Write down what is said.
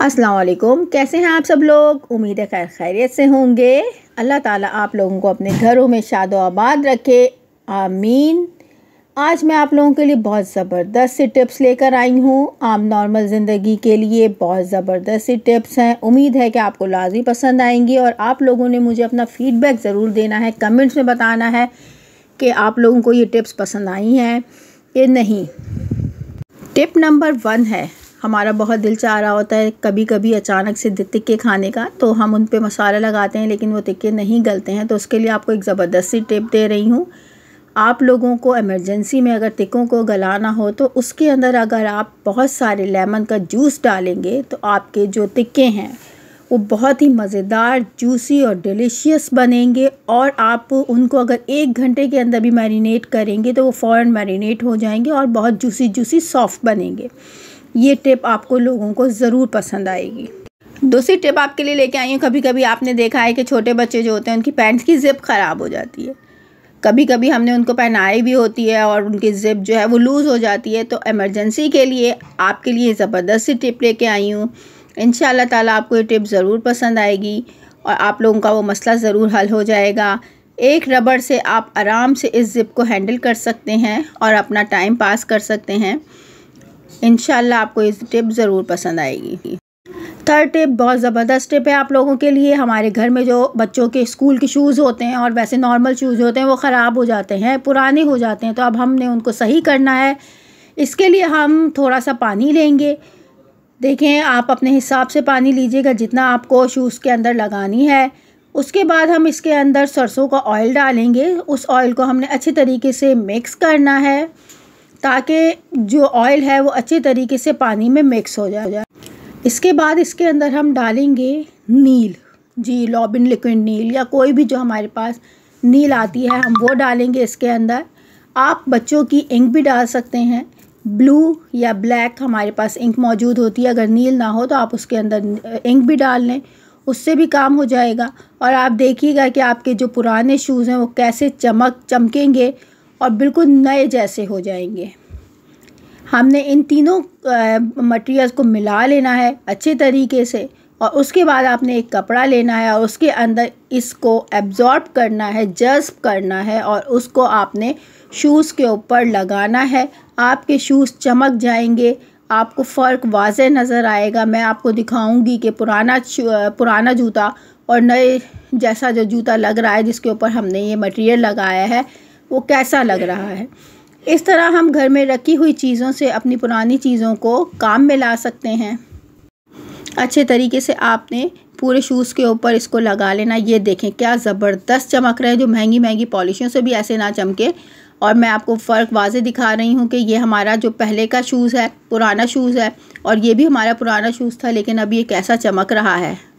असलकुम कैसे हैं आप सब लोग उम्मीद है खैर खैरियत से होंगे अल्लाह ताला आप लोगों को अपने घरों में शादो आबाद रखे आमीन आज मैं आप लोगों के लिए बहुत ज़बरदस्त सी टिप्स लेकर आई हूँ आम नॉर्मल ज़िंदगी के लिए बहुत ज़बरदस्त सी टिप्स हैं उम्मीद है कि आपको लाजमी पसंद आएंगी और आप लोगों ने मुझे अपना फ़ीडबैक ज़रूर देना है कमेंट्स में बताना है कि आप लोगों को ये टिप्स पसंद आई हैं या नहीं टिप नंबर वन है हमारा बहुत दिल चाह रहा होता है कभी कभी अचानक से तिक्के खाने का तो हम उन पर मसाला लगाते हैं लेकिन वो तिक्के नहीं गलते हैं तो उसके लिए आपको एक ज़बरदस्ती टिप दे रही हूँ आप लोगों को एमरजेंसी में अगर तिक्कों को गलाना हो तो उसके अंदर अगर आप बहुत सारे लेमन का जूस डालेंगे तो आपके जो तिक्के हैं वो बहुत ही मज़ेदार जूसी और डिलीशियस बनेंगे और आप उनको अगर एक घंटे के अंदर भी मैरिनेट करेंगे तो वो फ़ौर मैरिनेट हो जाएंगे और बहुत जूसी जूसी सॉफ्ट बनेंगे ये टिप आपको लोगों को ज़रूर पसंद आएगी दूसरी टिप आपके लिए लेके आई हूँ कभी कभी आपने देखा है कि छोटे बच्चे जो होते हैं उनकी पैंट्स की ज़िप ख़राब हो जाती है कभी कभी हमने उनको पहनाई भी होती है और उनकी ज़िप जो है वो लूज़ हो जाती है तो एमरजेंसी के लिए आपके लिए ज़बरदस्त टिप लेके आई हूँ इन ताला आपको ये टिप ज़रूर पसंद आएगी और आप लोगों का वो मसला ज़रूर हल हो जाएगा एक रबड़ से आप आराम से इस ज़िप को हैंडल कर सकते हैं और अपना टाइम पास कर सकते हैं इन आपको ये टिप ज़रूर पसंद आएगी थर्ड टिप बहुत ज़बरदस्त टिप है आप लोगों के लिए हमारे घर में जो बच्चों के स्कूल के शूज़ होते हैं और वैसे नॉर्मल शूज़ होते हैं वो ख़राब हो जाते हैं पुराने हो जाते हैं तो अब हमने उनको सही करना है इसके लिए हम थोड़ा सा पानी लेंगे देखें आप अपने हिसाब से पानी लीजिएगा जितना आपको शूज़ के अंदर लगानी है उसके बाद हम इसके अंदर सरसों का ऑयल डालेंगे उस ऑयल को हमने अच्छे तरीके से मिक्स करना है ताकि जो ऑयल है वो अच्छे तरीके से पानी में मिक्स हो जाए इसके बाद इसके अंदर हम डालेंगे नील जी लॉबिन लिक्विड नील या कोई भी जो हमारे पास नील आती है हम वो डालेंगे इसके अंदर आप बच्चों की इंक भी डाल सकते हैं ब्लू या ब्लैक हमारे पास इंक मौजूद होती है अगर नील ना हो तो आप उसके अंदर इंक भी डाल लें उससे भी काम हो जाएगा और आप देखिएगा कि आपके जो पुराने शूज़ हैं वो कैसे चमक चमकेंगे और बिल्कुल नए जैसे हो जाएंगे हमने इन तीनों मटेरियल्स को मिला लेना है अच्छे तरीके से और उसके बाद आपने एक कपड़ा लेना है और उसके अंदर इसको एब्ज़ॉर्ब करना है जज्ब करना है और उसको आपने शूज़ के ऊपर लगाना है आपके शूज़ चमक जाएंगे आपको फ़र्क वाज नज़र आएगा मैं आपको दिखाऊंगी कि पुराना पुराना जूता और नए जैसा जो जूता लग रहा है जिसके ऊपर हमने ये मटेरियल लगाया है वो कैसा लग रहा है इस तरह हम घर में रखी हुई चीज़ों से अपनी पुरानी चीज़ों को काम में ला सकते हैं अच्छे तरीके से आपने पूरे शूज़ के ऊपर इसको लगा लेना ये देखें क्या ज़बरदस्त चमक रहे हैं जो महंगी महंगी पॉलिशों से भी ऐसे ना चमके और मैं आपको फ़र्क वाज दिखा रही हूँ कि ये हमारा जो पहले का शूज़ है पुराना शूज़ है और ये भी हमारा पुराना शूज़ था लेकिन अब ये कैसा चमक रहा है